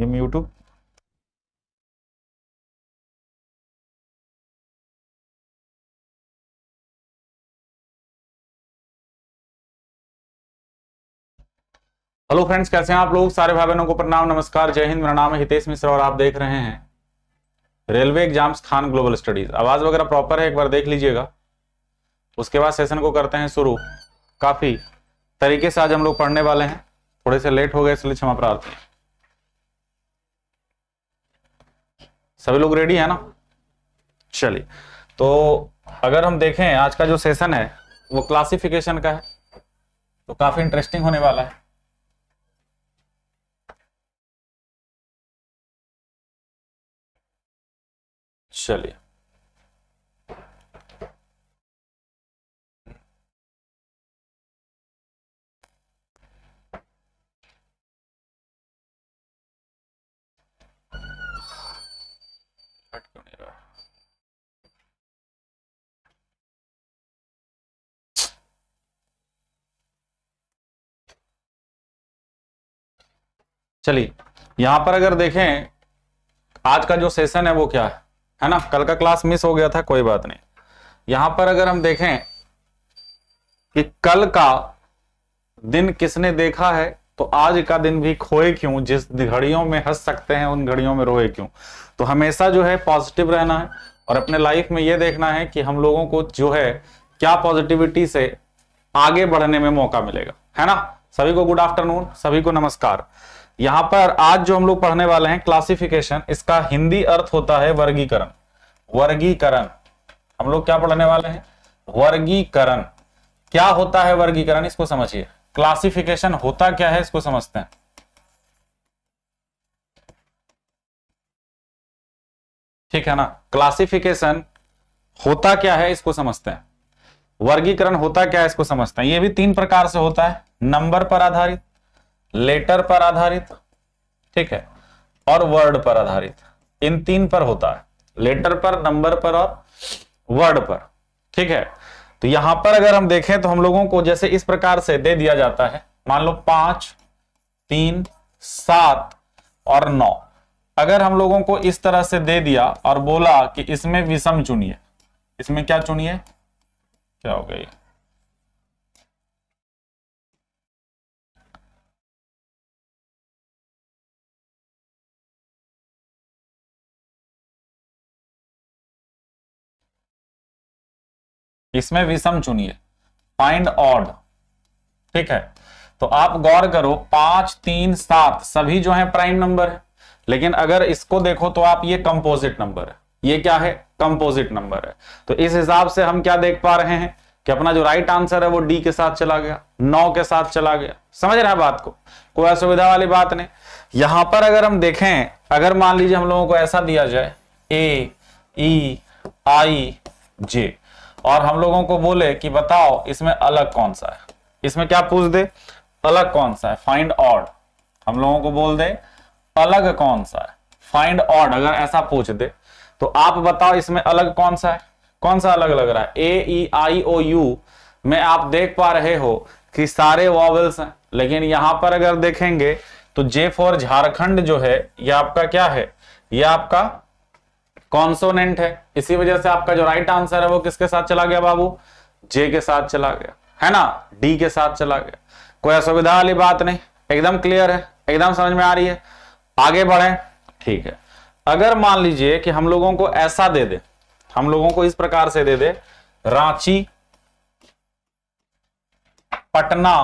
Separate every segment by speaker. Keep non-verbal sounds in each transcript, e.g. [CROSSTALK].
Speaker 1: ये mu two hello friends कैसे हैं आप लोग सारे भाई बहनों को प्रणाम
Speaker 2: नमस्कार जय हिंद मेरा नाम है हितेश मिश्रा और आप देख रहे हैं railway exams Khan global studies आवाज वगैरह प्रॉपर है एक बार देख लीजिएगा उसके बाद सेशन को करते हैं शुरू काफी तरीके से आज हम लोग पढ़ने वाले हैं थोड़े से लेट हो गए इसलिए क्षमा प्रार्थी सभी लोग रेडी है ना चलिए तो अगर हम देखें आज का जो सेशन है वो क्लासिफिकेशन का है
Speaker 1: तो काफी इंटरेस्टिंग होने वाला है चलिए चलिए
Speaker 2: यहां पर अगर देखें आज का जो सेशन है वो क्या है है ना कल का क्लास मिस हो गया था कोई बात नहीं यहां पर अगर हम देखें कि कल का दिन किसने देखा है तो आज का दिन भी खोए क्यों जिस घड़ियों में हंस सकते हैं उन घड़ियों में रोए क्यों तो हमेशा जो है पॉजिटिव रहना है और अपने लाइफ में यह देखना है कि हम लोगों को जो है क्या पॉजिटिविटी से आगे बढ़ने में मौका मिलेगा है ना सभी को गुड आफ्टरनून सभी को नमस्कार यहां पर आज जो हम लोग पढ़ने वाले हैं क्लासिफिकेशन इसका हिंदी अर्थ होता है वर्गीकरण वर्गीकरण हम लोग क्या पढ़ने वाले हैं वर्गीकरण क्या होता है वर्गीकरण इसको समझिए क्लासिफिकेशन होता क्या है इसको समझते हैं ठीक है ना क्लासिफिकेशन होता क्या है इसको समझते हैं वर्गीकरण होता क्या है इसको समझते हैं ये भी तीन प्रकार से होता है नंबर पर आधारित लेटर पर आधारित ठीक है और वर्ड पर आधारित इन तीन पर होता है लेटर पर नंबर पर और वर्ड पर ठीक है तो यहां पर अगर हम देखें तो हम लोगों को जैसे इस प्रकार से दे दिया जाता है मान लो पांच तीन सात और नौ अगर हम लोगों को इस तरह से दे दिया और बोला कि इसमें
Speaker 1: विषम चुनिए इसमें क्या चुनिए क्या हो गया इसमें विषम चुनिए फाइंड ऑड
Speaker 2: ठीक है तो आप गौर करो पांच तीन सात सभी जो है प्राइम नंबर है लेकिन अगर इसको देखो तो आप ये कंपोजिट नंबर है ये क्या है कंपोजिट नंबर है तो इस हिसाब से हम क्या देख पा रहे हैं कि अपना जो राइट आंसर है वो डी के साथ चला गया नौ के साथ चला गया समझ रहे हैं बात को कोई असुविधा वाली बात नहीं यहां पर अगर हम देखें अगर मान लीजिए हम लोगों को ऐसा दिया जाए ए आई जे और हम लोगों को बोले कि बताओ इसमें अलग कौन सा है इसमें क्या पूछ दे अलग कौन सा है फाइंड ऑड हम लोगों को बोल दे अलग कौन सा है फाइंड ऑड अगर ऐसा पूछ दे तो आप बताओ इसमें अलग कौन सा है कौन सा अलग लग रहा है ए ई आई ओ यू में आप देख पा रहे हो कि सारे वॉवल्स हैं लेकिन यहां पर अगर देखेंगे तो जे फॉर झारखंड जो है यह आपका क्या है यह आपका कॉन्सोनेंट है इसी वजह से आपका जो राइट आंसर है वो किसके साथ चला गया बाबू जे के साथ चला गया है ना डी के साथ चला गया कोई असुविधा वाली बात नहीं एकदम क्लियर है एकदम समझ में आ रही है आगे बढ़े ठीक है अगर मान लीजिए कि हम लोगों को ऐसा दे दे हम लोगों को इस प्रकार से दे दे रांची पटना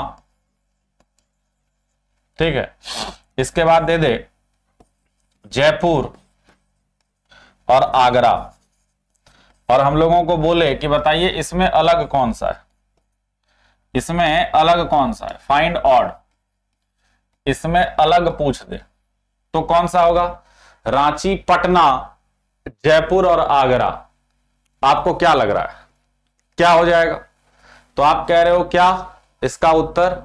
Speaker 2: ठीक है इसके बाद दे दे जयपुर और आगरा और हम लोगों को बोले कि बताइए इसमें अलग कौन सा है इसमें अलग कौन सा है फाइंड ऑड इसमें अलग पूछ दे तो कौन सा होगा रांची पटना जयपुर और आगरा आपको क्या लग रहा है क्या हो जाएगा तो आप कह रहे हो क्या इसका उत्तर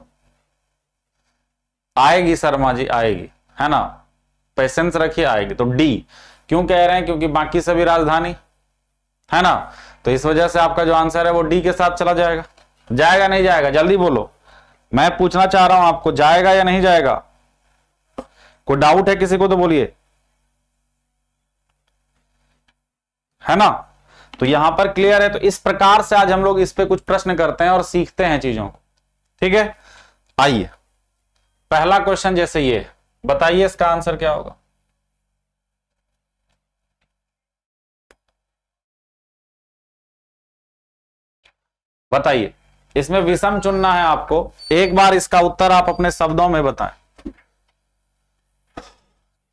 Speaker 2: आएगी शर्मा जी आएगी है ना पेशेंस रखिए आएगी तो डी क्यों कह रहे हैं क्योंकि बाकी सभी राजधानी है ना तो इस वजह से आपका जो आंसर है वो डी के साथ चला जाएगा जाएगा नहीं जाएगा जल्दी बोलो मैं पूछना चाह रहा हूं आपको जाएगा या नहीं जाएगा कोई डाउट है किसी को तो बोलिए है ना तो यहां पर क्लियर है तो इस प्रकार से आज हम लोग इस पे कुछ प्रश्न करते हैं और सीखते हैं चीजों को ठीक है आइए पहला क्वेश्चन जैसे ये बताइए इसका
Speaker 1: आंसर क्या होगा बताइए इसमें विषम चुनना
Speaker 2: है आपको एक बार इसका उत्तर आप अपने शब्दों में बताएं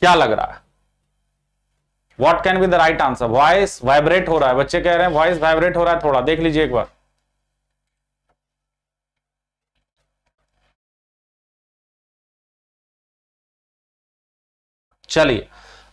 Speaker 2: क्या लग रहा है what can be the right answer voice vibrate हो
Speaker 1: रहा है बच्चे कह रहे हैं वॉइस वाइब्रेट हो रहा है थोड़ा देख लीजिए एक बार चलिए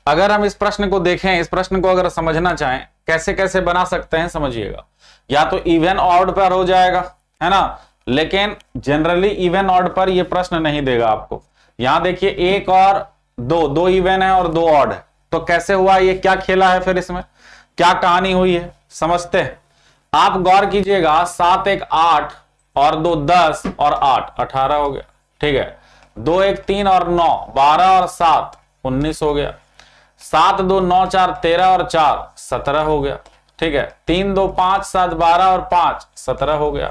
Speaker 1: अगर हम इस प्रश्न को देखें इस प्रश्न को अगर समझना चाहें कैसे
Speaker 2: कैसे बना सकते हैं समझिएगा या तो इवन ऑर्ड पर हो जाएगा है ना लेकिन जनरली इवन ऑर्ड पर यह प्रश्न नहीं देगा आपको यहां देखिए एक और दो दो इवन है और दो ऑर्ड है तो कैसे हुआ ये क्या खेला है फिर इसमें क्या कहानी हुई है समझते आप गौर कीजिएगा सात एक आठ और दो दस और आठ अठारह हो गया ठीक है दो एक तीन और नौ बारह और सात उन्नीस हो गया सात दो नौ चार तेरह और चार सत्रह हो गया ठीक है तीन दो पांच सात बारह और पांच सत्रह हो गया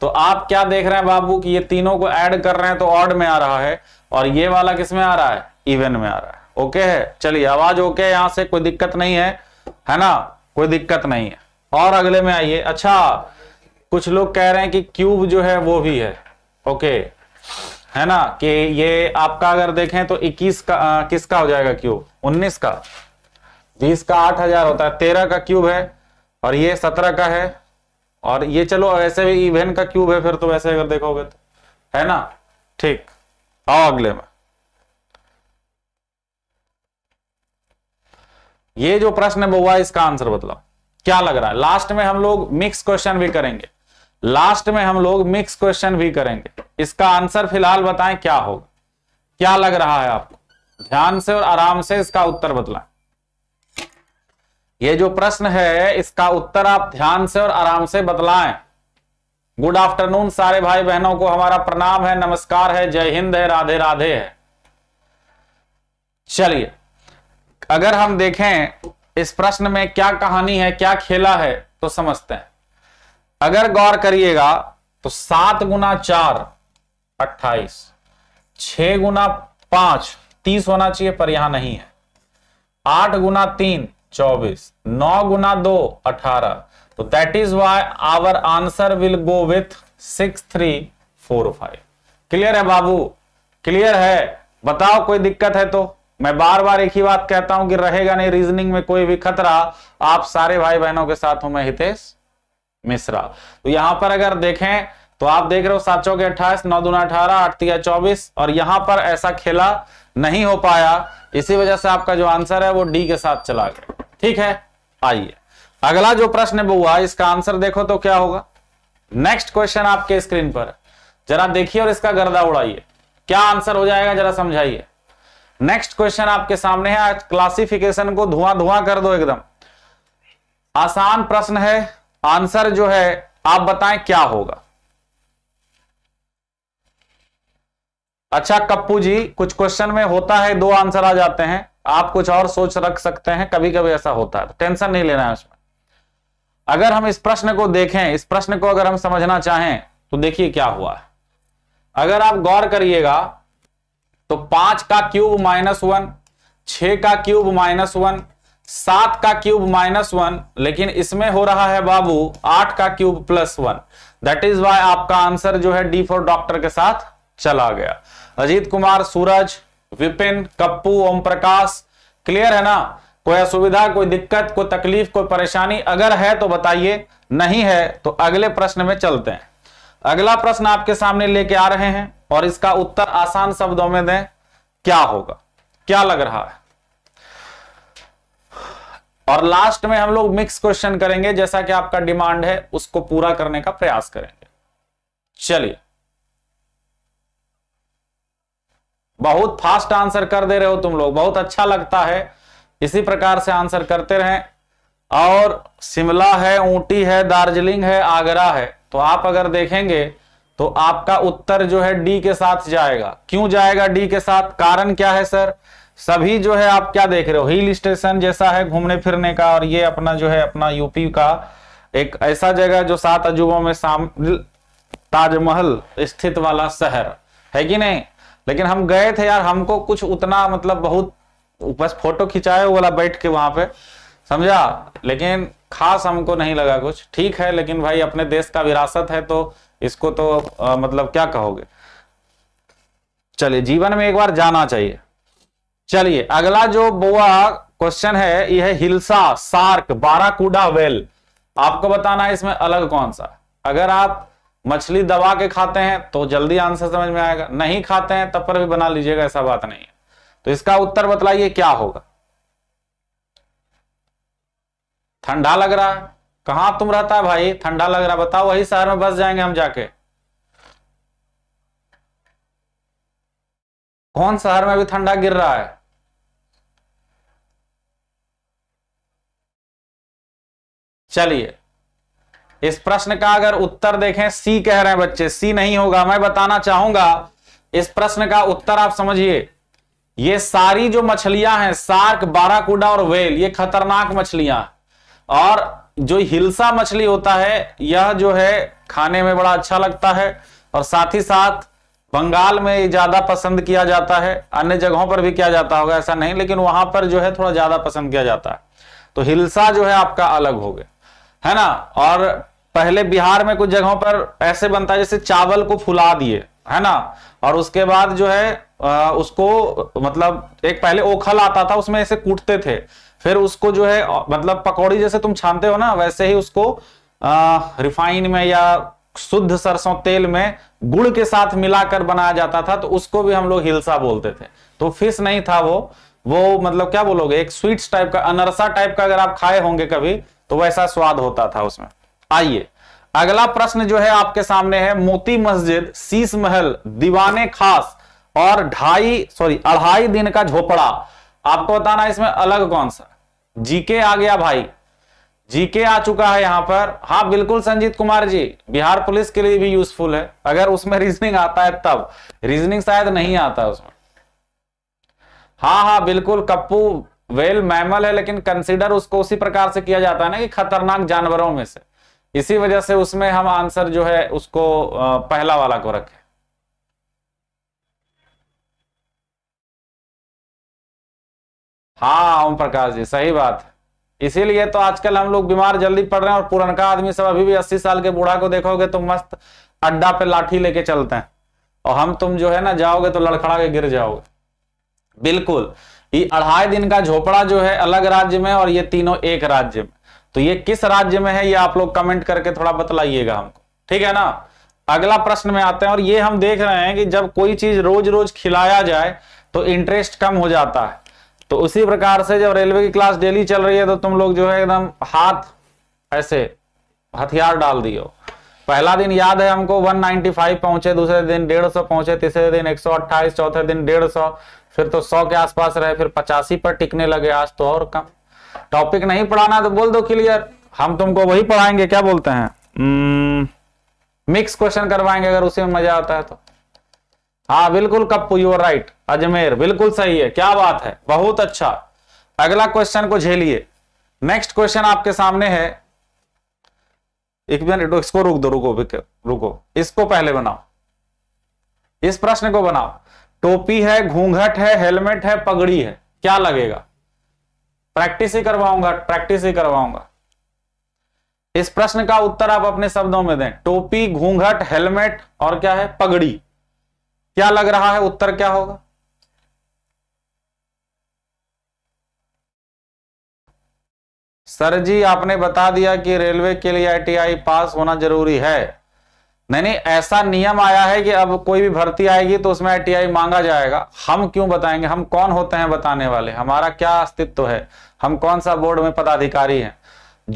Speaker 2: तो आप क्या देख रहे हैं बाबू कि ये तीनों को ऐड कर रहे हैं तो ऑड में आ रहा है और ये वाला किस में आ रहा है इवन में आ रहा है ओके है चलिए आवाज ओके यहां से कोई दिक्कत नहीं है है ना कोई दिक्कत नहीं है और अगले में आइए अच्छा कुछ लोग कह रहे हैं कि क्यूब जो है वो भी है ओके है ना कि ये आपका अगर देखें तो 21 का आ, किसका हो जाएगा क्यूब 19 का 20 का 8000 होता है 13 का क्यूब है और ये सत्रह का है और ये चलो वैसे भी इवेन का क्यूब है फिर तो वैसे अगर देखोगे तो है ना ठीक आओ अगले में ये जो प्रश्न है इसका आंसर बतलाओ क्या लग रहा है लास्ट में हम लोग मिक्स क्वेश्चन भी करेंगे लास्ट में हम लोग मिक्स क्वेश्चन भी करेंगे इसका आंसर फिलहाल बताएं क्या होगा क्या लग रहा है आपको ध्यान से और आराम से इसका उत्तर बतलाएं ये जो प्रश्न है इसका उत्तर आप ध्यान से और आराम से बतलाएं गुड आफ्टरनून सारे भाई बहनों को हमारा प्रणाम है नमस्कार है जय हिंद है राधे राधे है चलिए अगर हम देखें इस प्रश्न में क्या कहानी है क्या खेला है तो समझते हैं अगर गौर करिएगा तो सात गुना चार अट्ठाईस छ गुना पांच तीस होना चाहिए पर यहां नहीं है आठ गुना तीन चौबीस नौ गुना दो अठारह तो that is why our answer will go with six three four five clear है बाबू क्लियर है बताओ कोई दिक्कत है तो मैं बार बार एक ही बात कहता हूं कि रहेगा नहीं रीजनिंग में कोई भी खतरा आप सारे भाई बहनों के साथ हूं मैं हितेश मिश्रा तो यहां पर अगर देखें तो आप देख रहे हो सात चौके अट्ठाईस नौ दुना अठारह आठ तिया चौबीस और यहां पर ऐसा खेला नहीं हो पाया इसी वजह से आपका जो आंसर है वो डी के साथ चला गया ठीक है आइए अगला जो प्रश्न है वो हुआ इसका आंसर देखो तो क्या होगा नेक्स्ट क्वेश्चन आपके स्क्रीन पर जरा देखिए और इसका गर्दा उड़ाइए क्या आंसर हो जाएगा जरा समझाइए नेक्स्ट क्वेश्चन आपके सामने है आज क्लासिफिकेशन को धुआं धुआं कर दो एकदम आसान प्रश्न है आंसर जो है आप बताएं क्या होगा अच्छा कप्पू जी कुछ क्वेश्चन में होता है दो आंसर आ जाते हैं आप कुछ और सोच रख सकते हैं कभी कभी ऐसा होता है तो टेंशन नहीं लेना है उसमें अगर हम इस प्रश्न को देखें इस प्रश्न को अगर हम समझना चाहें तो देखिए क्या हुआ है अगर आप गौर करिएगा तो पांच का क्यूब माइनस वन छ का क्यूब माइनस वन सात का क्यूब माइनस वन लेकिन इसमें हो रहा है बाबू आठ का cube plus one that is why आपका आंसर जो है डी फॉर डॉक्टर के साथ चला गया अजीत कुमार सूरज विपिन कप्पू ओम प्रकाश क्लियर है ना कोई असुविधा कोई दिक्कत कोई तकलीफ कोई परेशानी अगर है तो बताइए नहीं है तो अगले प्रश्न में चलते हैं अगला प्रश्न आपके सामने लेके आ रहे हैं और इसका उत्तर आसान शब्दों में दें क्या होगा क्या लग रहा है और लास्ट में हम लोग मिक्स क्वेश्चन करेंगे जैसा कि आपका डिमांड है उसको पूरा करने का प्रयास करेंगे चलिए बहुत फास्ट आंसर कर दे रहे हो तुम लोग बहुत अच्छा लगता है इसी प्रकार से आंसर करते रहें और शिमला है ऊटी है दार्जिलिंग है आगरा है तो आप अगर देखेंगे तो आपका उत्तर जो है डी के साथ जाएगा क्यों जाएगा डी के साथ कारण क्या है सर सभी जो है आप क्या देख रहे हो हिल स्टेशन जैसा है घूमने फिरने का और ये अपना जो है अपना यूपी का एक ऐसा जगह जो सात अजूबों में शामिल ताजमहल स्थित वाला शहर है कि नहीं लेकिन हम गए थे यार हमको कुछ उतना मतलब बहुत बस फोटो खिंचाए वाला बैठ के वहां पे समझा लेकिन खास हमको नहीं लगा कुछ ठीक है लेकिन भाई अपने देश का विरासत है तो इसको तो आ, मतलब क्या कहोगे चलिए जीवन में एक बार जाना चाहिए चलिए अगला जो बुआ क्वेश्चन है यह है हिल्सा सार्क बाराकूडा वेल आपको बताना है इसमें अलग कौन सा अगर आप मछली दबा के खाते हैं तो जल्दी आंसर समझ में आएगा नहीं खाते हैं तब तो पर भी बना लीजिएगा ऐसा बात नहीं है तो इसका उत्तर बतलाइए क्या होगा ठंडा लग रहा है कहां तुम रहता है भाई ठंडा लग रहा बताओ वही शहर में बस जाएंगे हम जाके
Speaker 1: कौन शहर में अभी ठंडा गिर रहा है
Speaker 2: चलिए इस प्रश्न का अगर उत्तर देखें सी कह रहे हैं बच्चे सी नहीं होगा मैं बताना चाहूंगा इस प्रश्न का उत्तर आप समझिए ये सारी जो मछलियां हैं सार्क बाराकूडा और वेल ये खतरनाक मछलियां और जो हिलसा मछली होता है यह जो है खाने में बड़ा अच्छा लगता है और साथ ही साथ बंगाल में ये ज्यादा पसंद किया जाता है अन्य जगहों पर भी किया जाता होगा ऐसा नहीं लेकिन वहां पर जो है थोड़ा ज्यादा पसंद किया जाता है तो हिलसा जो है आपका अलग हो गया है ना और पहले बिहार में कुछ जगहों पर ऐसे बनता है जैसे चावल को फुला दिए है ना और उसके बाद जो है उसको मतलब एक पहले ओखल आता था उसमें ऐसे कूटते थे फिर उसको जो है मतलब पकौड़ी जैसे तुम छानते हो ना वैसे ही उसको रिफाइन में या शुद्ध सरसों तेल में गुड़ के साथ मिलाकर बनाया जाता था तो उसको भी हम लोग हिलसा बोलते थे तो फिश नहीं था वो वो मतलब क्या बोलोगे एक स्वीट्स टाइप का अनरसा टाइप का अगर आप खाए होंगे कभी तो वैसा स्वाद होता था उसमें आइए अगला प्रश्न जो है आपके सामने है मोती मस्जिद शीश महल दीवाने खास और ढाई सॉरी अढ़ाई दिन का झोपड़ा आपको बताना इसमें अलग कौन सा जीके आ गया भाई जीके आ चुका है यहां पर हाँ बिल्कुल संजीत कुमार जी बिहार पुलिस के लिए भी यूजफुल है अगर उसमें रीजनिंग आता है तब रीजनिंग शायद नहीं आता उसमें हाँ हाँ बिल्कुल कप्पू वेल मैमल है लेकिन कंसिडर उसको उसी प्रकार से किया जाता है ना कि खतरनाक जानवरों में से इसी वजह से उसमें हम आंसर जो है उसको पहला वाला को रखें हाँ ओम प्रकाश जी सही बात इसीलिए तो आजकल हम लोग बीमार जल्दी पड़ रहे हैं और पुरनका आदमी सब अभी भी अस्सी साल के बूढ़ा को देखोगे तो मस्त अड्डा पे लाठी लेके चलते हैं और हम तुम जो है ना जाओगे तो लड़खड़ा के गिर जाओगे बिल्कुल ये अढ़ाई दिन का झोपड़ा जो है अलग राज्य में और ये तीनों एक राज्य में तो ये किस राज्य में है ये आप लोग कमेंट करके थोड़ा बतलाइएगा हमको ठीक है ना अगला प्रश्न में आते हैं और ये हम देख रहे हैं कि जब कोई चीज रोज रोज खिलाया जाए तो इंटरेस्ट कम हो जाता है तो उसी प्रकार से जब रेलवे की क्लास डेली चल रही है तो तुम लोग जो है एकदम हाथ ऐसे हथियार डाल दियो पहला दिन याद है हमको 195 पहुंचे दूसरे दिन 150 पहुंचे तीसरे दिन 128 चौथे दिन 150 फिर तो 100 के आसपास रहे फिर पचासी पर टिकने लगे आज तो और कम टॉपिक नहीं पढ़ाना तो बोल दो क्लियर हम तुमको वही पढ़ाएंगे क्या बोलते हैं मिक्स hmm, क्वेश्चन करवाएंगे अगर उसी में मजा आता है तो हाँ बिल्कुल कप्पू आर राइट अजमेर बिल्कुल सही है क्या बात है बहुत अच्छा अगला क्वेश्चन को झेलिए नेक्स्ट क्वेश्चन आपके सामने है एक मिनट इसको रुक दो रुको रुको इसको पहले बनाओ इस प्रश्न को बनाओ टोपी है घूंघट है हेलमेट है पगड़ी है क्या लगेगा प्रैक्टिस ही करवाऊंगा प्रैक्टिस ही करवाऊंगा इस प्रश्न का उत्तर आप अपने शब्दों में दें टोपी घूंघट हेलमेट और क्या है पगड़ी क्या लग रहा है उत्तर क्या होगा सर जी आपने बता दिया कि रेलवे के लिए आईटीआई पास होना जरूरी है नहीं नहीं ऐसा नियम आया है कि अब कोई भी भर्ती आएगी तो उसमें आईटीआई मांगा जाएगा हम क्यों बताएंगे हम कौन होते हैं बताने वाले हमारा क्या अस्तित्व है हम कौन सा बोर्ड में पदाधिकारी हैं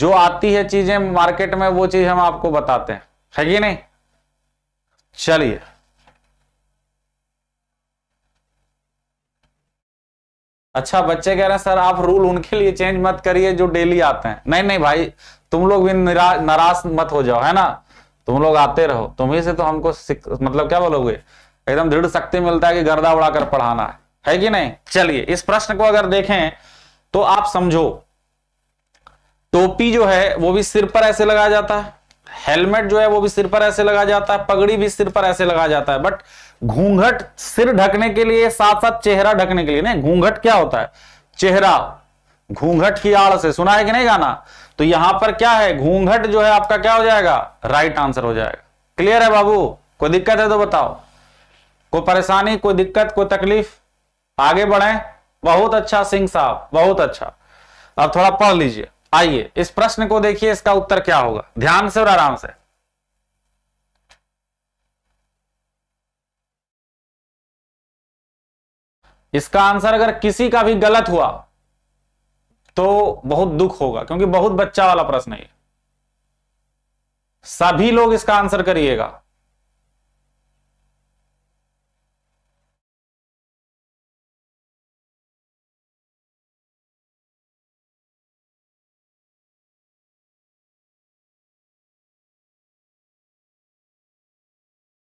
Speaker 2: जो आती है चीजें मार्केट में वो चीज हम आपको बताते हैं है कि नहीं चलिए अच्छा बच्चे कह रहे हैं सर आप रूल उनके लिए चेंज मत करिए जो डेली आते हैं नहीं नहीं भाई तुम लोग भी निराश नाराज मत हो जाओ है ना तुम लोग आते रहो तुम्ही से तो हमको मतलब क्या बोलोगे एकदम दृढ़ शक्ति मिलता है कि गर्दा उड़ाकर पढ़ाना है है कि नहीं चलिए इस प्रश्न को अगर देखें तो आप समझो टोपी जो है वो भी सिर पर ऐसे लगाया जाता है हेलमेट जो है वो भी सिर पर ऐसे लगा जाता है पगड़ी भी सिर पर ऐसे लगा जाता है बट घूंघट सिर ढकने के लिए साथ साथ चेहरा ढकने के लिए नहीं घूंघट क्या होता है चेहरा घूंघट की आड़ से सुना है कि नहीं गाना तो यहां पर क्या है घूंघट जो है आपका क्या हो जाएगा राइट आंसर हो जाएगा क्लियर है बाबू कोई दिक्कत है तो बताओ कोई परेशानी कोई दिक्कत कोई तकलीफ आगे बढ़े बहुत अच्छा सिंह साहब बहुत अच्छा अब थोड़ा पढ़ लीजिए आइए इस प्रश्न को देखिए इसका उत्तर क्या होगा ध्यान से और आराम से इसका आंसर अगर किसी का भी गलत हुआ तो बहुत दुख होगा क्योंकि बहुत बच्चा वाला प्रश्न है
Speaker 1: सभी लोग इसका आंसर करिएगा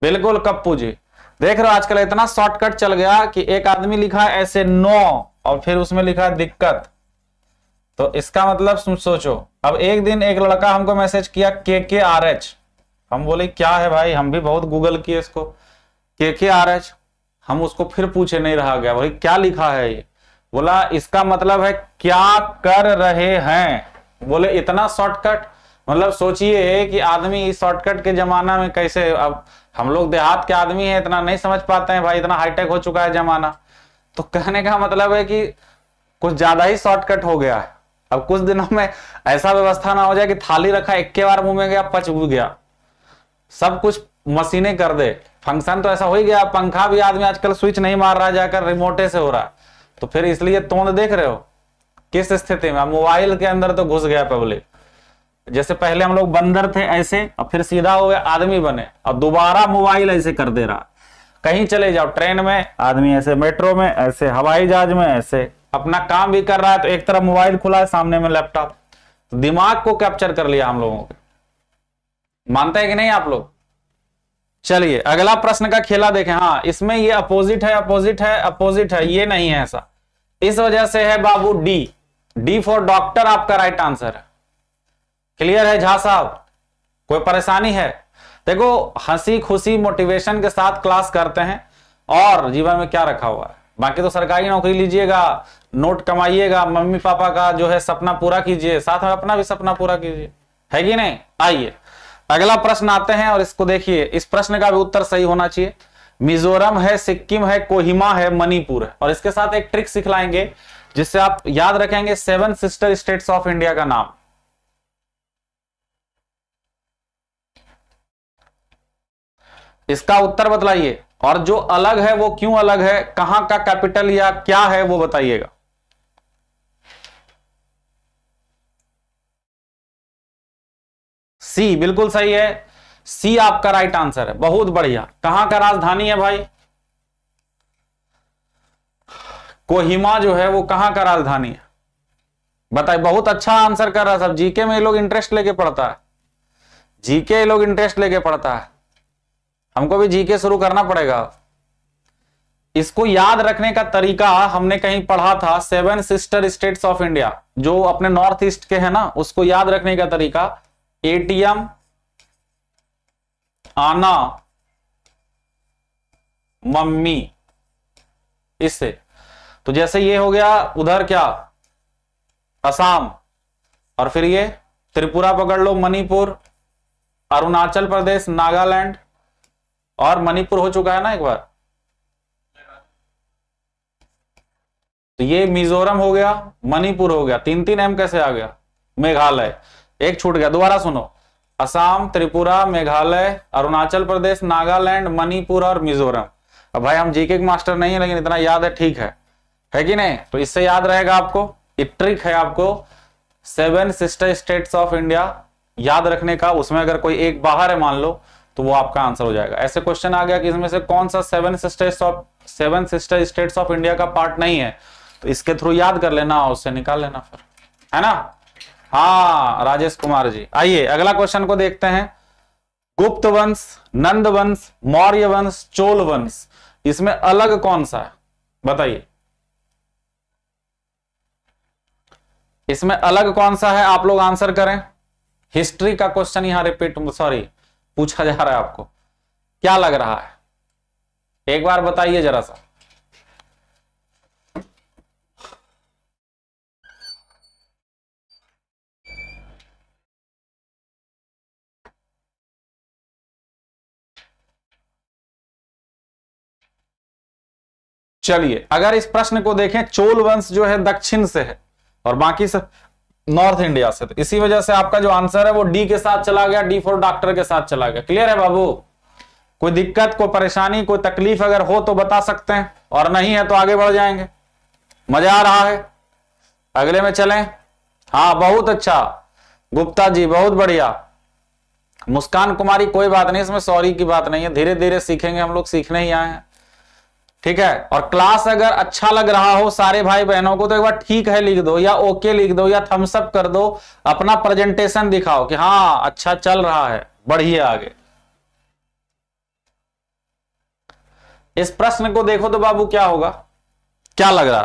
Speaker 1: बिल्कुल कप्पू जी देख रहे हो आजकल इतना शॉर्टकट चल गया कि एक आदमी लिखा ऐसे नो
Speaker 2: और फिर उसमें लिखा दिक्कत तो इसका मतलब सोचो अब एक दिन एक लड़का हमको मैसेज किया के के आर एच हम बोले क्या है भाई हम भी बहुत गूगल किए इसको के के आर एच हम उसको फिर पूछे नहीं रहा गया भाई क्या लिखा है ये बोला इसका मतलब है क्या कर रहे हैं बोले इतना शॉर्टकट मतलब सोचिए कि आदमी इस शॉर्टकट के जमाना में कैसे अब हम लोग देहात के आदमी है इतना नहीं समझ पाते हैं भाई इतना हाईटेक हो चुका है जमाना तो कहने का मतलब है कि कुछ ज्यादा ही शॉर्टकट हो गया है अब कुछ दिनों में ऐसा व्यवस्था ना हो जाए कि थाली रखा एक के बार मुंह में गया पच गया सब कुछ मशीने कर दे फंक्शन तो ऐसा हो ही गया पंखा भी आदमी आजकल स्विच नहीं मार रहा जाकर रिमोटे से हो रहा तो फिर इसलिए तोड़ देख रहे हो किस स्थिति में मोबाइल के अंदर तो घुस गया पब्लिक जैसे पहले हम लोग बंदर थे ऐसे और फिर सीधा हो गया आदमी बने और दोबारा मोबाइल ऐसे कर दे रहा कहीं चले जाओ ट्रेन में आदमी ऐसे मेट्रो में ऐसे हवाई जहाज में ऐसे अपना काम भी कर रहा है तो एक तरफ मोबाइल खुला है सामने में लैपटॉप तो दिमाग को कैप्चर कर लिया हम लोगों के मानते हैं कि नहीं आप लोग चलिए अगला प्रश्न का खेला देखें हाँ इसमें ये अपोजिट है अपोजिट है अपोजिट है ये नहीं है ऐसा इस वजह से है बाबू डी डी फॉर डॉक्टर आपका राइट आंसर है क्लियर है झा साहब कोई परेशानी है देखो हंसी खुशी मोटिवेशन के साथ क्लास करते हैं और जीवन में क्या रखा हुआ है बाकी तो सरकारी नौकरी लीजिएगा नोट कमाइएगा मम्मी पापा का जो है सपना पूरा कीजिए साथ में अपना भी सपना पूरा कीजिए है कि नहीं आइए अगला प्रश्न आते हैं और इसको देखिए इस प्रश्न का भी उत्तर सही होना चाहिए मिजोरम है सिक्किम है कोहिमा है मणिपुर है और इसके साथ एक ट्रिक सिखलाएंगे जिससे आप याद रखेंगे seven sister states of India का नाम इसका उत्तर बतलाइए और जो अलग है वो क्यों अलग है कहां का कैपिटल या क्या है वो बताइएगा सी बिल्कुल सही है सी आपका राइट आंसर है बहुत बढ़िया कहां का राजधानी है भाई कोहिमा जो है वो कहां का राजधानी है बताइए बहुत अच्छा आंसर कर रहा है सब जीके में ये लोग इंटरेस्ट लेके पढ़ता है जीके लोग इंटरेस्ट लेके पढ़ता है हमको भी जीके शुरू करना पड़ेगा इसको याद रखने का तरीका हमने कहीं पढ़ा था seven sister states of India जो अपने नॉर्थ ईस्ट के है ना उसको याद रखने का तरीका एटीएम आना मम्मी इससे तो जैसे ये हो गया उधर क्या असम और फिर ये त्रिपुरा पकड़ लो मणिपुर अरुणाचल प्रदेश नागालैंड और मणिपुर हो चुका है ना एक बार तो ये मिजोरम हो गया मणिपुर हो गया तीन तीन एम कैसे आ गया मेघालय एक छूट गया दोबारा सुनो असम त्रिपुरा मेघालय अरुणाचल प्रदेश नागालैंड मणिपुर और मिजोरम अब भाई हम जीके के मास्टर नहीं है लेकिन इतना याद है ठीक है है कि नहीं तो इससे याद रहेगा आपको ट्रिक है आपको seven sister states of India याद रखने का उसमें अगर कोई एक बाहर है मान लो तो वो आपका आंसर हो जाएगा ऐसे क्वेश्चन आ गया कि इसमें से कौन सा seven states of seven sister states of India का पार्ट नहीं है तो इसके थ्रू याद कर लेना और उससे निकाल लेना फिर है ना हा राजेश कुमार जी आइए अगला क्वेश्चन को देखते हैं गुप्त वंश नंद वंश मौर्य वंश चोल वंश इसमें अलग कौन सा है बताइए इसमें अलग कौन सा है आप लोग आंसर करें हिस्ट्री का क्वेश्चन यहां रिपीट सॉरी पूछा जा रहा है आपको क्या लग रहा है एक बार बताइए जरा सा
Speaker 1: चलिए अगर इस प्रश्न को देखें चोल वंश
Speaker 2: जो है दक्षिण से है और बाकी सब नॉर्थ इंडिया से तो इसी वजह से आपका जो आंसर है वो डी के साथ चला गया डी फॉर डॉक्टर के साथ चला गया क्लियर है बाबू कोई दिक्कत कोई परेशानी कोई तकलीफ अगर हो तो बता सकते हैं और नहीं है तो आगे बढ़ जाएंगे मजा आ रहा है अगले में चलें हाँ बहुत अच्छा गुप्ता जी बहुत बढ़िया मुस्कान कुमारी कोई बात नहीं इसमें सॉरी की बात नहीं है धीरे धीरे सीखेंगे हम लोग सीखने ही आए हैं ठीक है और क्लास अगर अच्छा लग रहा हो सारे भाई बहनों को तो एक बार ठीक है लिख दो या ओके लिख दो या थम्सअप कर दो अपना प्रेजेंटेशन दिखाओ कि हाँ अच्छा चल रहा है बढ़िया आगे इस प्रश्न को देखो तो बाबू क्या होगा क्या लग रहा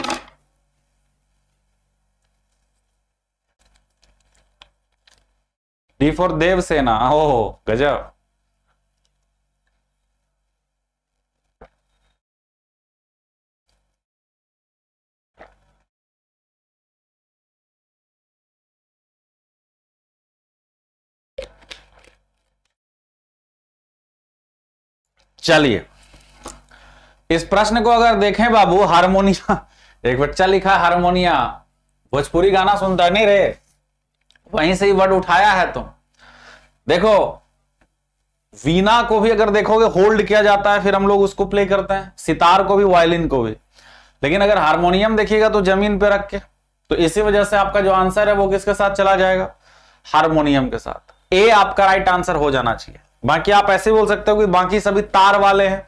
Speaker 2: है
Speaker 1: डी फॉर देवसेना हो गजब चलिए इस प्रश्न को अगर देखें बाबू हारमोनिया
Speaker 2: एक बच्चा लिखा हारमोनिया भोजपुरी गाना सुनता नहीं रहे वहीं से ही वर्ड उठाया है तुम देखो वीना को भी अगर देखोगे होल्ड किया जाता है फिर हम लोग उसको प्ले करते हैं सितार को भी वायलिन को भी लेकिन अगर हारमोनियम देखिएगा तो जमीन पे रख के तो इसी वजह से आपका जो आंसर है वो किसके साथ चला जाएगा हारमोनियम के साथ ए आपका राइट आंसर हो जाना चाहिए बाकी आप ऐसे बोल सकते हो कि बाकी सभी तार वाले हैं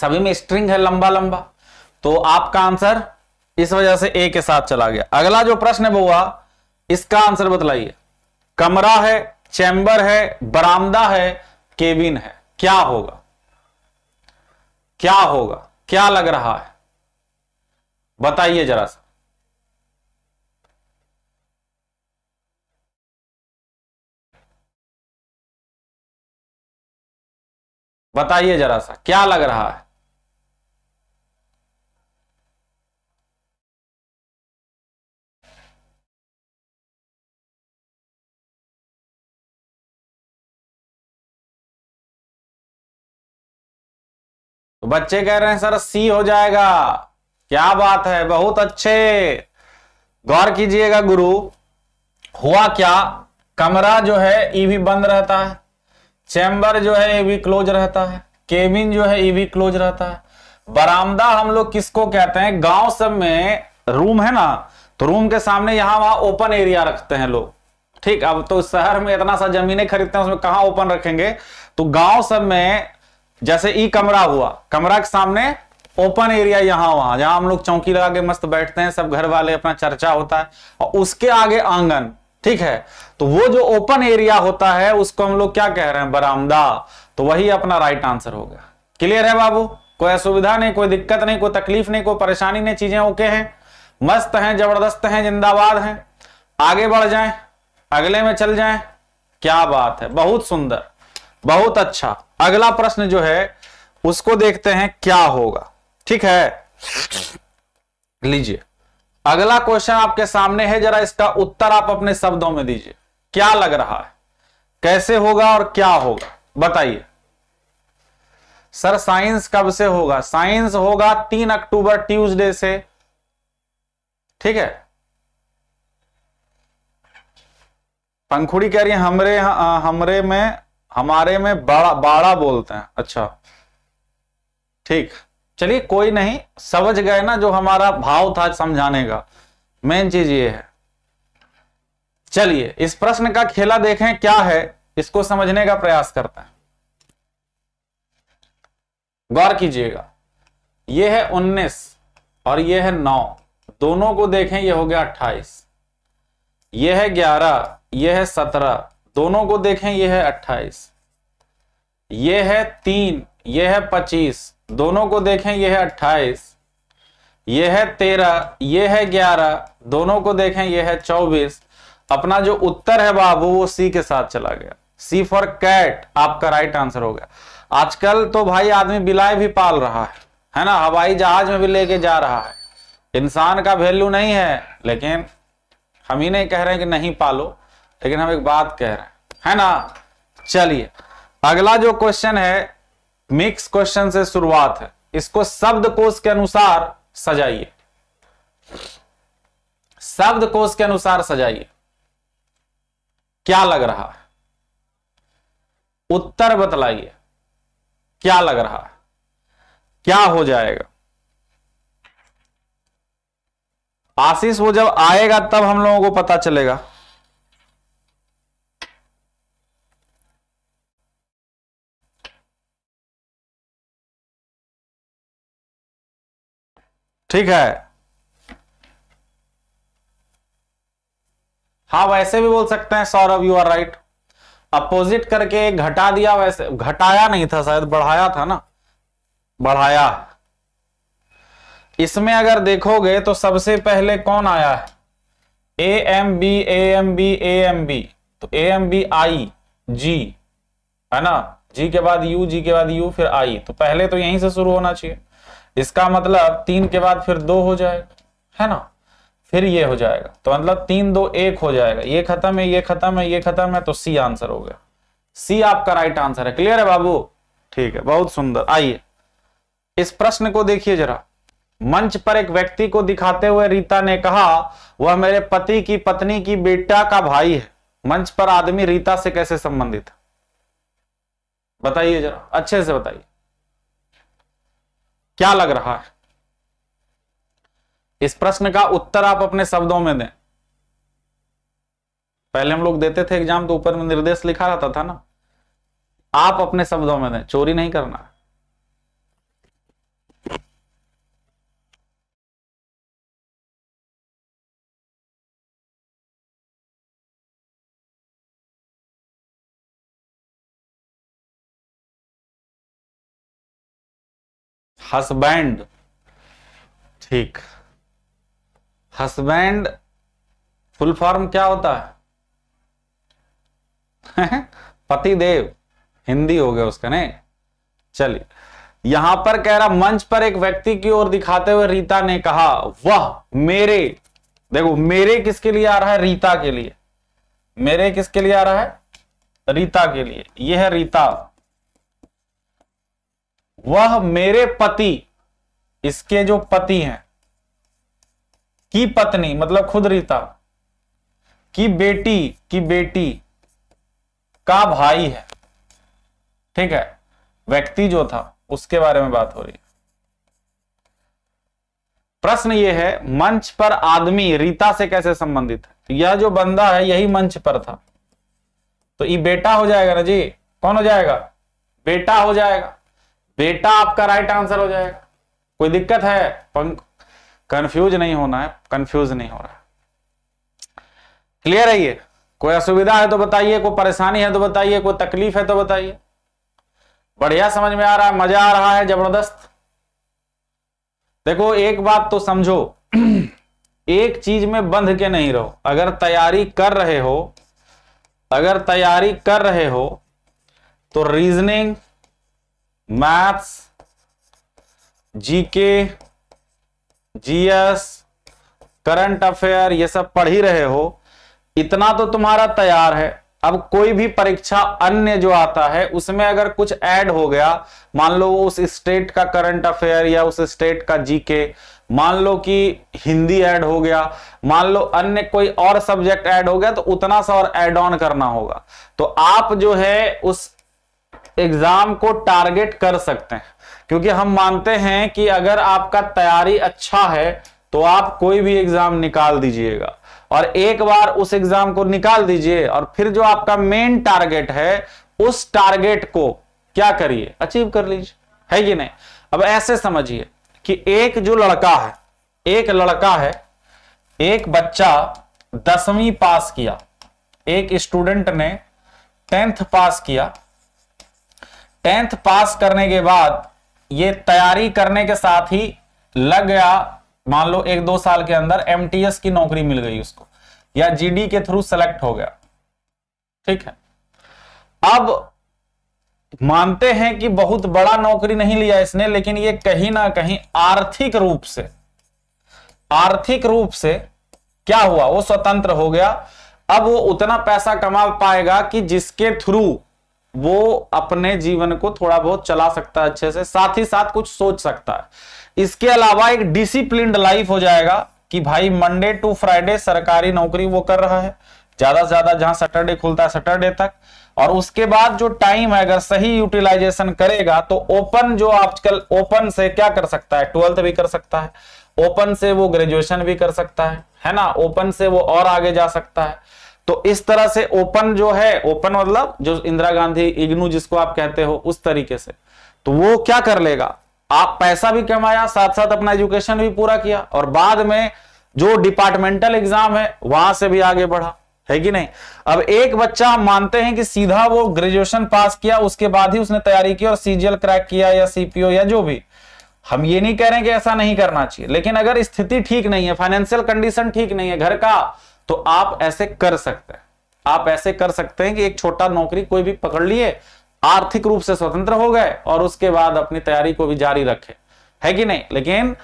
Speaker 2: सभी में स्ट्रिंग है लंबा लंबा तो आपका आंसर इस वजह से ए के साथ चला गया अगला जो प्रश्न है वो हुआ इसका आंसर बतलाइए कमरा है चैम्बर है बरामदा है केबिन है क्या होगा क्या होगा क्या लग रहा है
Speaker 1: बताइए जरा सा बताइए जरा सा क्या लग रहा है तो बच्चे कह रहे हैं सर सी हो जाएगा क्या
Speaker 2: बात है बहुत अच्छे गौर कीजिएगा गुरु हुआ क्या कमरा जो है ई भी बंद रहता है चैम्बर जो है ये भी क्लोज रहता है केबिन जो है ये भी क्लोज रहता है बरामदा हम लोग किसको कहते हैं गांव सब में रूम है ना तो रूम के सामने यहां वहां ओपन एरिया रखते हैं लोग ठीक अब तो शहर में इतना सा जमीनें खरीदते हैं उसमें कहा ओपन रखेंगे तो गांव सब में जैसे ई कमरा हुआ कमरा के सामने ओपन एरिया यहां वहां जहां हम लोग चौकी लगा के मस्त बैठते हैं सब घर वाले अपना चर्चा होता है और उसके आगे आंगन ठीक है तो वो जो ओपन एरिया होता है उसको हम लोग क्या कह रहे हैं बरामदा तो वही अपना राइट आंसर हो गया क्लियर है बाबू कोई असुविधा नहीं कोई दिक्कत नहीं कोई तकलीफ नहीं कोई परेशानी नहीं चीजें ओके हैं मस्त हैं जबरदस्त हैं जिंदाबाद हैं आगे बढ़ जाएं अगले में चल जाएं क्या बात है बहुत सुंदर बहुत अच्छा अगला प्रश्न जो है उसको देखते हैं क्या होगा ठीक है लीजिए अगला क्वेश्चन आपके सामने है जरा इसका उत्तर आप अपने शब्दों में दीजिए क्या लग रहा है कैसे होगा और क्या होगा बताइए सर साइंस कब से होगा साइंस होगा तीन अक्टूबर ट्यूसडे से ठीक है पंखुड़ी कह रही है हमरे हमरे में हमारे में बाड़ा बाड़ा बोलते हैं अच्छा ठीक चलिए कोई नहीं समझ गए ना जो हमारा भाव था समझाने का मेन चीज ये है चलिए इस प्रश्न का खेला देखें क्या है इसको समझने का प्रयास करते हैं गौर कीजिएगा यह है 19 और यह है 9 दोनों को देखें यह हो गया 28 यह है 11 यह है 17 दोनों को देखें यह है 28 यह है 3 यह है पच्चीस दोनों को देखें यह है अट्ठाईस यह है तेरह ये है ग्यारह दोनों को देखें यह है चौबीस अपना जो उत्तर है बाबू वो सी के साथ चला गया सी फॉर कैट आपका राइट आंसर हो गया आजकल तो भाई आदमी बिलाय भी पाल रहा है है ना हवाई जहाज में भी लेके जा रहा है इंसान का वैल्यू नहीं है लेकिन हम ही नहीं कह रहे हैं कि नहीं पालो लेकिन हम एक बात कह रहे हैं है ना चलिए अगला जो क्वेश्चन है मिक्स क्वेश्चन से शुरुआत है इसको शब्द कोश के अनुसार सजाइए शब्द कोश के अनुसार सजाइए क्या लग रहा है उत्तर बतलाइए क्या लग रहा है क्या हो जाएगा आशीष वो जब आएगा तब हम लोगों को पता चलेगा
Speaker 1: ठीक है हाँ वैसे भी बोल सकते
Speaker 2: हैं Saurabh you are right opposite करके घटा दिया वैसे घटाया नहीं था शायद बढ़ाया था ना बढ़ाया इसमें अगर देखोगे तो सबसे पहले कौन आया है A M B A M B A M B तो ए एम बी आई जी है ना जी के बाद यू जी के बाद यू फिर आई तो पहले तो यहीं से शुरू होना चाहिए इसका मतलब तीन के बाद फिर दो हो जाएगा है ना फिर ये हो जाएगा तो मतलब तीन दो एक हो जाएगा ये खत्म है ये खत्म है ये खत्म है तो सी आंसर हो गया सी आपका राइट आंसर है क्लियर है बाबू ठीक है बहुत सुंदर आइए इस प्रश्न को देखिए जरा मंच पर एक व्यक्ति को दिखाते हुए रीता ने कहा वह मेरे पति की पत्नी की बेटा का भाई है मंच पर आदमी रीता से कैसे संबंधित है बताइए जरा अच्छे से बताइए क्या लग रहा है इस प्रश्न का उत्तर आप अपने शब्दों में दें पहले हम लोग देते थे एग्जाम तो ऊपर में निर्देश लिखा रहता था ना आप अपने शब्दों में दें चोरी नहीं
Speaker 1: करना हसबैंड ठीक
Speaker 2: हसबैंड फुल फॉर्म क्या होता है [LAUGHS] पति देव हिंदी हो गया उसका नहीं चलिए यहां पर कह रहा मंच पर एक व्यक्ति की ओर दिखाते हुए रीता ने कहा वह मेरे देखो मेरे किसके लिए आ रहा है रीता के लिए मेरे किसके लिए आ रहा है रीता के लिए यह है रीता वह मेरे पति इसके जो पति हैं की पत्नी मतलब खुद रीता की बेटी की बेटी का भाई है ठीक है व्यक्ति जो था उसके बारे में बात हो रही है प्रश्न यह है मंच पर आदमी रीता से कैसे संबंधित है तो यह जो बंदा है यही मंच पर था तो ये बेटा हो जाएगा ना जी कौन हो जाएगा बेटा हो जाएगा बेटा आपका राइट आंसर हो जाएगा कोई दिक्कत है कंफ्यूज नहीं होना है कंफ्यूज नहीं हो रहा क्लियर है ये कोई असुविधा है तो बताइए कोई परेशानी है तो बताइए कोई तकलीफ है तो बताइए बढ़िया समझ में आ रहा है मजा आ रहा है जबरदस्त देखो एक बात तो समझो [CLEARS THROAT] एक चीज में बंध के नहीं रहो अगर तैयारी कर रहे हो अगर तैयारी कर रहे हो तो reasoning maths GK GS current affair ये सब पढ़ ही रहे हो इतना तो तुम्हारा तैयार है अब कोई भी परीक्षा अन्य जो आता है उसमें अगर कुछ ऐड हो गया मान लो उस स्टेट का करंट अफेयर या उस स्टेट का जीके मान लो कि हिंदी ऐड हो गया मान लो अन्य कोई और सब्जेक्ट ऐड हो गया तो उतना सा और ऐड ऑन करना होगा तो आप जो है उस एग्जाम को टारगेट कर सकते हैं क्योंकि हम मानते हैं कि अगर आपका तैयारी अच्छा है तो आप कोई भी एग्जाम निकाल दीजिएगा और एक बार उस एग्जाम को निकाल दीजिए और फिर जो आपका मेन टारगेट है उस टारगेट को क्या करिए अचीव कर लीजिए है कि नहीं अब ऐसे समझिए कि एक जो लड़का है एक लड़का है एक बच्चा दसवीं पास किया एक स्टूडेंट ने टेंथ पास किया टेंथ पास करने के बाद ये तैयारी करने के साथ ही लग गया मान लो एक दो साल के अंदर एमटीएस की नौकरी मिल गई उसको या जीडी के थ्रू सेलेक्ट हो गया ठीक है अब मानते हैं कि बहुत बड़ा नौकरी नहीं लिया इसने लेकिन ये कहीं ना कहीं आर्थिक रूप से आर्थिक रूप से क्या हुआ वो स्वतंत्र हो गया अब वो उतना पैसा कमा पाएगा कि जिसके थ्रू वो अपने जीवन को थोड़ा बहुत चला सकता है अच्छे से साथ ही साथ कुछ सोच सकता है इसके अलावा एक डिसिप्लिन लाइफ हो जाएगा कि भाई मंडे टू फ्राइडे सरकारी नौकरी वो कर रहा है ज्यादा से ज्यादा जहां सैटरडे खुलता है सैटरडे तक और उसके बाद जो टाइम है अगर सही यूटिलाइजेशन करेगा तो ओपन जो आजकल ओपन से क्या कर सकता है ट्वेल्थ भी कर सकता है ओपन से वो ग्रेजुएशन भी कर सकता है है ना ओपन से वो और आगे जा सकता है तो इस तरह से ओपन जो है ओपन मतलब जो इंदिरा गांधी इग्नू जिसको आप कहते हो उस तरीके से तो वो क्या कर लेगा आप पैसा भी कमाया साथ साथ अपना एजुकेशन भी पूरा किया और बाद में जो डिपार्टमेंटल एग्जाम है वहां से भी आगे बढ़ा है कि नहीं अब एक बच्चा हम मानते हैं कि सीधा वो ग्रेजुएशन पास किया उसके बाद ही उसने तैयारी की और सीजीएल क्रैक किया या सीपीओ या जो भी हम ये नहीं कह रहे हैं कि ऐसा नहीं करना चाहिए लेकिन अगर स्थिति ठीक नहीं है फाइनेंशियल कंडीशन ठीक नहीं है घर का तो आप ऐसे कर सकते हैं आप ऐसे कर सकते हैं कि एक छोटा नौकरी कोई भी पकड़ लिए आर्थिक रूप से स्वतंत्र हो गए और उसके बाद अपनी तैयारी को भी जारी रखे है कि नहीं लेकिन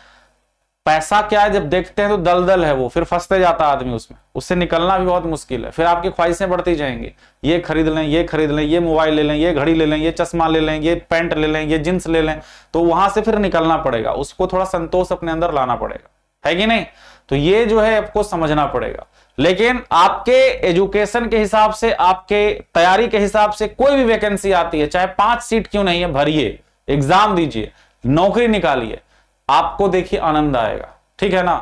Speaker 2: पैसा क्या है जब देखते हैं तो दलदल है वो फिर फंसते जाता आदमी उसमें उससे निकलना भी बहुत मुश्किल है फिर आपकी ख्वाहिशें बढ़ती जाएंगी ये खरीद लें ये खरीद लें ये मोबाइल ले लें ये घड़ी ले लें ये चश्मा ले लें ये पैंट ले लें ये जींस ले लें तो वहां से फिर निकलना पड़ेगा उसको थोड़ा संतोष अपने अंदर लाना पड़ेगा है कि नहीं तो ये जो है आपको समझना पड़ेगा लेकिन आपके एजुकेशन के हिसाब से आपके तैयारी के हिसाब से कोई भी वैकेंसी आती है चाहे पांच सीट क्यों नहीं है भरिए एग्जाम दीजिए नौकरी निकालिए आपको देखिए आनंद आएगा ठीक है ना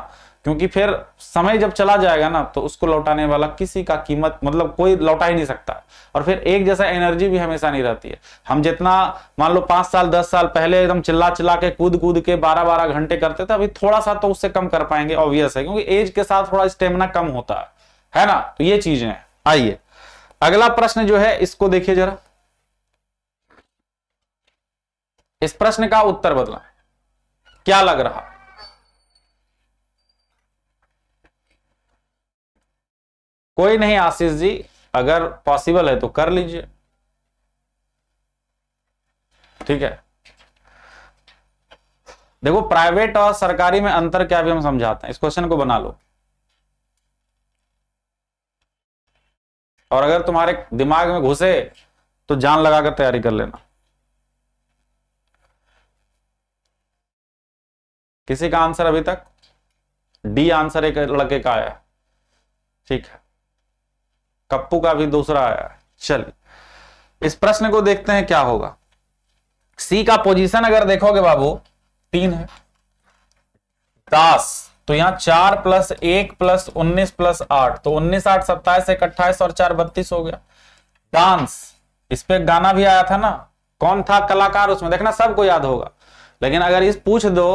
Speaker 2: क्योंकि फिर समय जब चला जाएगा ना तो उसको लौटाने वाला किसी का कीमत मतलब कोई लौटा ही नहीं सकता और फिर एक जैसा एनर्जी भी हमेशा नहीं रहती है हम जितना मान लो पांच साल दस साल पहले एकदम चिल्ला चिल्ला के कूद कूद के बारह बारह घंटे करते थे अभी थोड़ा सा तो उससे कम कर पाएंगे ऑब्वियस है क्योंकि एज के साथ थोड़ा स्टेमिना कम होता है है ना तो ये चीजें है आइए अगला प्रश्न जो है इसको देखिए जरा इस प्रश्न का उत्तर बदला क्या लग रहा कोई नहीं आशीष जी अगर पॉसिबल है तो कर लीजिए ठीक है देखो प्राइवेट और सरकारी में अंतर क्या भी हम समझाते हैं इस क्वेश्चन को बना लो और अगर तुम्हारे दिमाग में घुसे तो जान लगाकर तैयारी कर लेना किसी का आंसर अभी तक डी आंसर एक लड़के का आया ठीक है कप्पू का भी दूसरा आया चलिए इस प्रश्न को देखते हैं क्या होगा सी का पोजीशन अगर देखोगे बाबू तीन है दस तो यहां चार प्लस एक प्लस उन्नीस प्लस आठ तो उन्नीस आठ सत्ताईस एक अट्ठाईस और चार बत्तीस हो गया डांस इस पे गाना भी आया था ना कौन था कलाकार उसमें देखना सबको याद होगा लेकिन अगर इस पूछ दो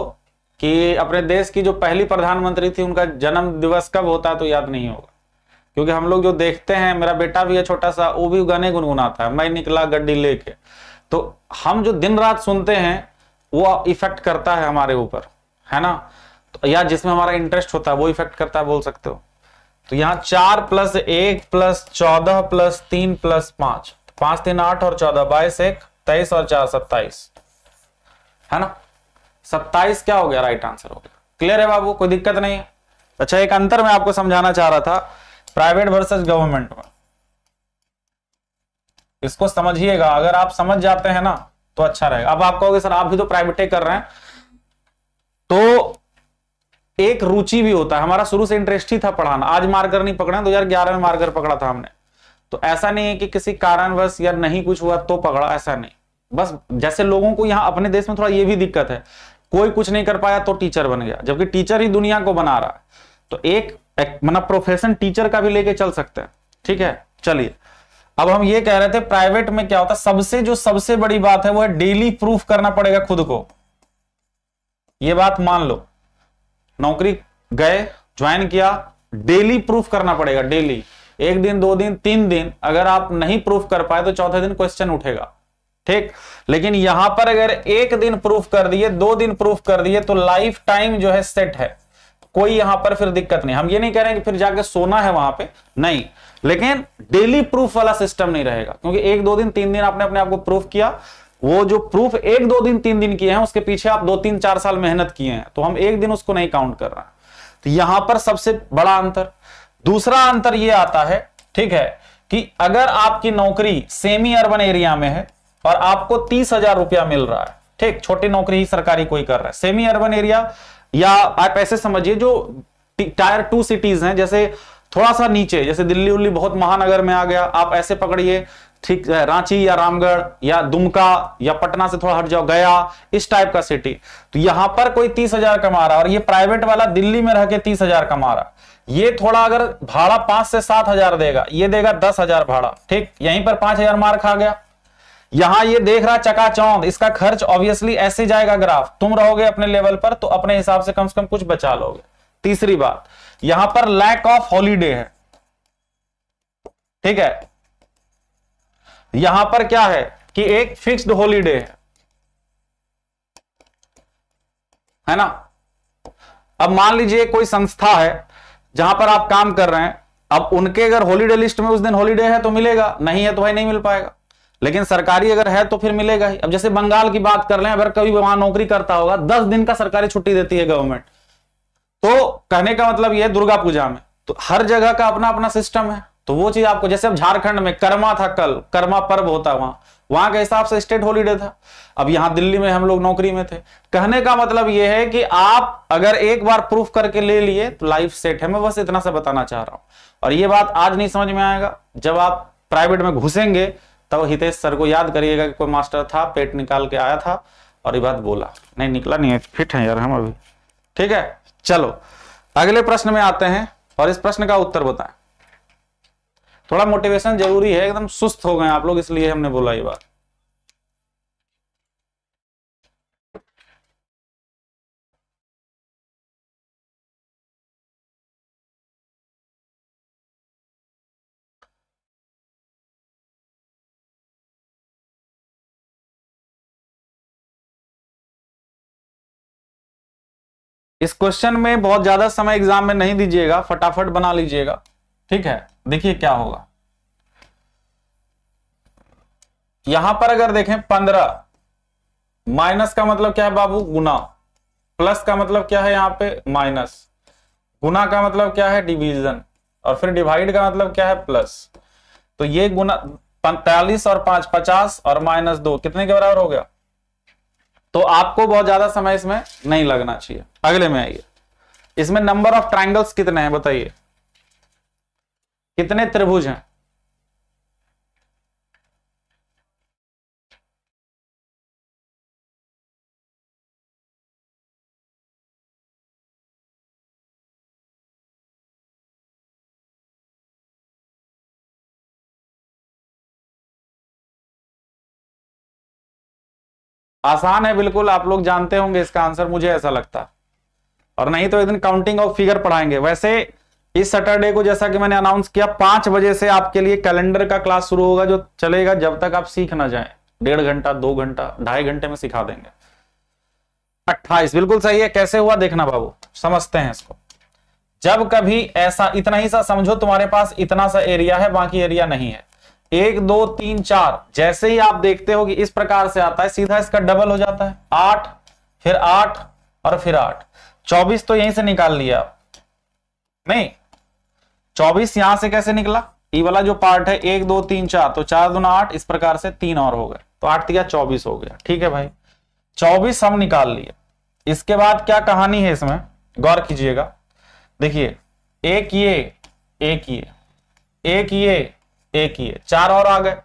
Speaker 2: कि अपने देश की जो पहली प्रधानमंत्री थी उनका जन्म दिवस कब होता तो याद नहीं होगा क्योंकि हम लोग जो देखते हैं मेरा बेटा भी है छोटा सा वो भी गाने गुनगुनाता है मैं निकला गड्डी लेके तो हम जो दिन रात सुनते हैं वो इफेक्ट करता है हमारे ऊपर है ना तो या जिसमें हमारा इंटरेस्ट होता है वो इफेक्ट करता है बोल सकते हो तो यहाँ चार प्लस एक प्लस चौदह प्लस तीन प्लस पांच पांच तीन आठ और चौदह बाईस एक तेईस और चार सत्ताईस है ना सत्ताईस क्या हो गया राइट आंसर हो गया क्लियर है बाबू कोई दिक्कत नहीं है अच्छा एक अंतर मैं आपको समझाना चाह रहा था प्राइवेट वर्सेस गवर्नमेंट में इसको समझिएगा अगर आप समझ जाते हैं ना तो अच्छा रहेगा अब आप कहोगे सर आप भी तो प्राइवेटे कर रहे हैं तो एक रुचि भी होता है हमारा शुरू से इंटरेस्ट ही था पढ़ाना आज मार्कर नहीं पकड़ा दो हजार ग्यारह में मार्कर पकड़ा था हमने तो ऐसा नहीं है कि किसी कारणवश या नहीं कुछ हुआ तो पकड़ा ऐसा नहीं बस जैसे लोगों को यहां अपने देश में थोड़ा ये भी दिक्कत है कोई कुछ नहीं कर पाया तो टीचर बन गया जबकि टीचर ही दुनिया को बना रहा है तो एक मतलब प्रोफेशन टीचर का भी लेके चल सकते हैं ठीक है चलिए अब हम ये कह रहे थे प्राइवेट में क्या होता है सबसे जो सबसे बड़ी बात है वो है डेली प्रूफ करना पड़ेगा खुद को ये बात मान लो नौकरी गए ज्वाइन किया डेली प्रूफ करना पड़ेगा डेली एक दिन दो दिन तीन दिन अगर आप नहीं प्रूफ कर पाए तो चौथे दिन क्वेश्चन उठेगा ठीक लेकिन यहां पर अगर एक दिन प्रूफ कर दिए दो दिन प्रूफ कर दिए तो लाइफ टाइम जो है सेट है कोई यहां पर फिर दिक्कत नहीं हम ये नहीं कह रहे हैं कि फिर जाके सोना है वहां पे नहीं लेकिन डेली प्रूफ वाला सिस्टम नहीं रहेगा क्योंकि एक दो दिन तीन दिन आपने अपने आप को प्रूफ किया वो जो प्रूफ एक दो दिन तीन दिन किए हैं उसके पीछे आप दो तीन चार साल मेहनत किए हैं तो हम एक दिन उसको नहीं काउंट कर रहे हैं तो यहां पर सबसे बड़ा अंतर दूसरा अंतर यह आता है ठीक है कि अगर आपकी नौकरी सेमी अर्बन एरिया में है और आपको तीस हजार रुपया मिल रहा है ठीक छोटी नौकरी ही सरकारी कोई कर रहा है सेमी अर्बन एरिया या आप ऐसे समझिए जो टायर टू सिटीज हैं जैसे थोड़ा सा नीचे जैसे दिल्ली उल्ली बहुत महानगर में आ गया आप ऐसे पकड़िए ठीक रांची या रामगढ़ या दुमका या पटना से थोड़ा हट जाओ गया इस टाइप का सिटी तो यहां पर कोई तीस हजार कमा रहा और ये प्राइवेट वाला दिल्ली में रह के तीस हजार कमा रहा ये थोड़ा अगर भाड़ा पांच से सात हजार देगा ये देगा दस हजार भाड़ा ठीक यहीं पर पांच हजार मार खा गया यहां ये देख रहा चकाचौंध इसका खर्च ऑब्वियसली ऐसे जाएगा ग्राफ तुम रहोगे अपने लेवल पर तो अपने हिसाब से कम से कम कुछ बचा लोगे तीसरी बात यहां पर लैक ऑफ हॉलीडे है ठीक है यहां पर क्या है कि एक फिक्स्ड हॉलीडे है है ना अब मान लीजिए कोई संस्था है जहां पर आप काम कर रहे हैं अब उनके अगर हॉलीडे लिस्ट में उस दिन हॉलीडे है तो मिलेगा नहीं है तो भाई नहीं मिल पाएगा लेकिन सरकारी अगर है तो फिर मिलेगा ही अब जैसे बंगाल की बात कर लें अगर कभी वहां नौकरी करता होगा दस दिन का सरकारी छुट्टी देती है गवर्नमेंट तो कहने का मतलब यह दुर्गा पूजा में तो हर जगह का अपना अपना सिस्टम है तो वो चीज आपको जैसे अब झारखंड में कर्मा था कल कर्मा पर्व होता वहां वहां के हिसाब से स्टेट हॉलीडे था अब यहां दिल्ली में हम लोग नौकरी में थे कहने का मतलब यह है कि आप अगर एक बार प्रूफ करके ले लिए तो लाइफ सेट है मैं बस इतना सा बताना चाह रहा हूं और ये बात आज नहीं समझ में आएगा जब आप प्राइवेट में घुसेंगे तब हितेश सर को याद करिएगा कि कोई मास्टर था पेट निकाल के आया था और ये बात बोला नहीं निकला नहीं है फिट है यार हम अभी ठीक है चलो अगले प्रश्न में आते हैं और इस प्रश्न का उत्तर बताएं थोड़ा मोटिवेशन जरूरी
Speaker 1: है एकदम सुस्त हो गए आप लोग इसलिए हमने बोला ये बात इस क्वेश्चन में बहुत ज्यादा समय
Speaker 2: एग्जाम में नहीं दीजिएगा फटाफट बना लीजिएगा ठीक है देखिए क्या होगा यहां पर अगर देखें पंद्रह माइनस का मतलब क्या है बाबू गुना प्लस का मतलब क्या है यहां पे माइनस गुना का मतलब क्या है डिवीजन और फिर डिवाइड का मतलब क्या है प्लस तो ये गुना पैंतालीस और पांच पचास और माइनस दो कितने के बराबर हो गया तो आपको बहुत ज्यादा समय इसमें नहीं लगना चाहिए अगले में आइए इसमें नंबर ऑफ ट्राइंगल्स कितने हैं बताइए कितने त्रिभुज हैं
Speaker 1: आसान है बिल्कुल आप लोग जानते होंगे इसका आंसर मुझे ऐसा लगता और नहीं तो एक दिन काउंटिंग ऑफ फिगर
Speaker 2: पढ़ाएंगे वैसे इस सैटरडे को जैसा कि मैंने अनाउंस किया पांच बजे से आपके लिए कैलेंडर का क्लास शुरू होगा जो चलेगा जब तक आप सीख ना जाए डेढ़ घंटा दो घंटा ढाई घंटे में सिखा देंगे अट्ठाईस बिल्कुल सही है कैसे हुआ देखना बाबू समझते हैं इसको जब कभी ऐसा इतना ही सा समझो तुम्हारे पास इतना सा एरिया है बाकी एरिया नहीं है एक दो तीन चार जैसे ही आप देखते हो कि इस प्रकार से आता है सीधा इसका डबल हो जाता है आठ फिर आठ और फिर आठ चौबीस तो यहीं से निकाल लिया नहीं चौबीस यहां से कैसे निकला ये वाला जो पार्ट है एक दो तीन चार तो चार दो आठ इस प्रकार से तीन और हो गए तो आठ दिया चौबीस हो गया ठीक है भाई चौबीस हम निकाल लिए इसके बाद क्या कहानी है इसमें गौर कीजिएगा देखिए एक ये एक ये एक ये एक ही है चार और आ गए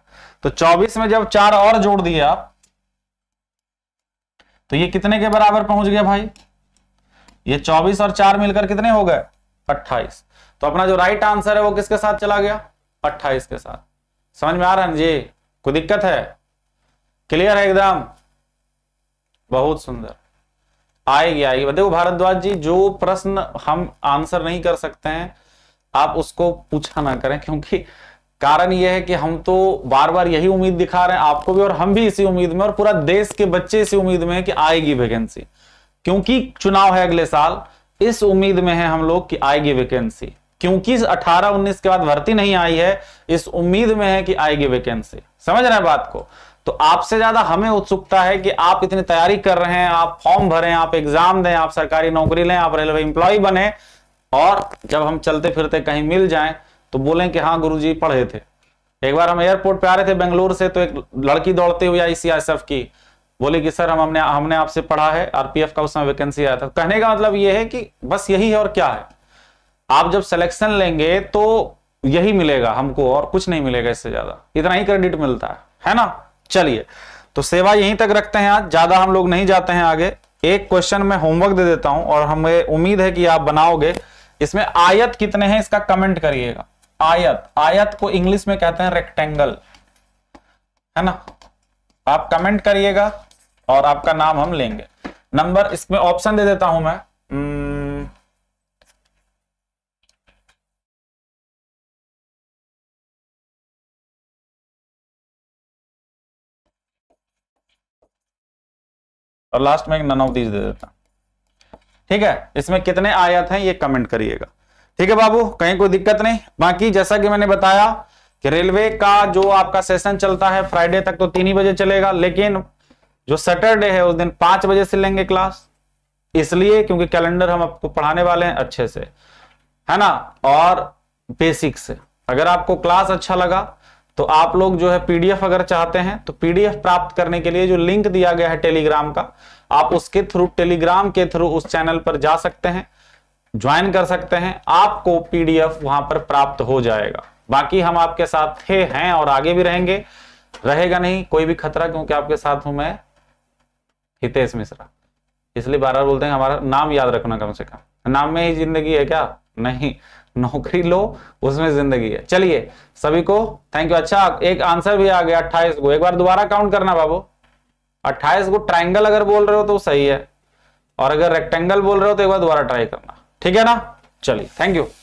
Speaker 2: तो 24 में जब चार और जोड़ दिए आप तो ये कितने के बराबर पहुंच गया भाई ये 24 और चार मिलकर कितने हो गए 28 तो अपना जो राइट आंसर है वो किसके साथ चला गया 28 के साथ समझ में आ रहा है जी कोई दिक्कत है क्लियर है एकदम बहुत सुंदर आएगी आएगी देखो भारद्वाज जी जो प्रश्न हम आंसर नहीं कर सकते हैं आप उसको पूछा ना करें क्योंकि कारण यह है कि हम तो बार बार यही उम्मीद दिखा रहे हैं आपको भी और हम भी इसी उम्मीद में और पूरा देश के बच्चे इसी उम्मीद में है कि आएगी वैकेंसी क्योंकि चुनाव है अगले साल इस उम्मीद में है हम लोग कि आएगी वैकेंसी क्योंकि 18-19 के बाद भर्ती नहीं आई है इस उम्मीद में है कि आएगी वैकेंसी समझ रहे हैं बात को तो आपसे ज्यादा हमें उत्सुकता है कि आप इतनी तैयारी कर रहे हैं आप फॉर्म भरें आप एग्जाम दें आप सरकारी नौकरी लें आप रेलवे इंप्लॉय बने और जब हम चलते फिरते कहीं मिल जाएं तो बोले कि हाँ गुरु जी पढ़े थे एक बार हम एयरपोर्ट पे आ रहे थे बेंगलुरु से तो एक लड़की दौड़ते हुए आई सी की बोले कि सर हम हमने हमने आपसे पढ़ा है आरपीएफ का उस समय वैकेंसी आया था तो कहने का मतलब ये है कि बस यही है और क्या है आप जब सिलेक्शन लेंगे तो यही मिलेगा हमको और कुछ नहीं मिलेगा इससे ज्यादा इतना ही क्रेडिट मिलता है है ना चलिए तो सेवा यहीं तक रखते हैं आज ज्यादा हम लोग नहीं जाते हैं आगे एक क्वेश्चन में होमवर्क दे देता हूं और हमें उम्मीद है कि आप बनाओगे इसमें आयत कितने हैं इसका कमेंट करिएगा आयत आयत को इंग्लिश में कहते हैं रेक्टेंगल है ना आप कमेंट करिएगा और आपका
Speaker 1: नाम हम लेंगे नंबर इसमें ऑप्शन दे देता हूं मैं hmm. और लास्ट में नन ऑफ दीज दे देता ठीक है इसमें कितने आयत हैं ये कमेंट
Speaker 2: करिएगा ठीक है बाबू कहीं कोई दिक्कत नहीं बाकी जैसा कि मैंने बताया कि रेलवे का जो आपका सेशन चलता है फ्राइडे तक तो तीन ही बजे चलेगा लेकिन जो सैटरडे है उस दिन पांच बजे से लेंगे क्लास इसलिए क्योंकि कैलेंडर हम आपको तो पढ़ाने वाले हैं अच्छे से है ना और बेसिक्स अगर आपको क्लास अच्छा लगा तो आप लोग जो है पीडीएफ अगर चाहते हैं तो पीडीएफ प्राप्त करने के लिए जो लिंक दिया गया है टेलीग्राम का आप उसके थ्रू टेलीग्राम के थ्रू उस चैनल पर जा सकते हैं ज्वाइन कर सकते हैं आपको पीडीएफ वहां पर प्राप्त हो जाएगा बाकी हम आपके साथ थे हैं और आगे भी रहेंगे रहेगा नहीं कोई भी खतरा क्योंकि आपके साथ हूं मैं हितेश मिश्रा इसलिए बार बार बोलते हैं हमारा नाम याद रखना कम से कम नाम में ही जिंदगी है क्या नहीं नौकरी लो उसमें जिंदगी है चलिए सभी को थैंक यू अच्छा एक आंसर भी आ गया अट्ठाईस को एक बार दोबारा काउंट करना बाबू अट्ठाईस को ट्राइंगल अगर बोल रहे हो तो सही है और अगर रेक्टेंगल बोल रहे हो तो एक बार दोबारा ट्राई करना ठीक है ना
Speaker 1: चलिए थैंक यू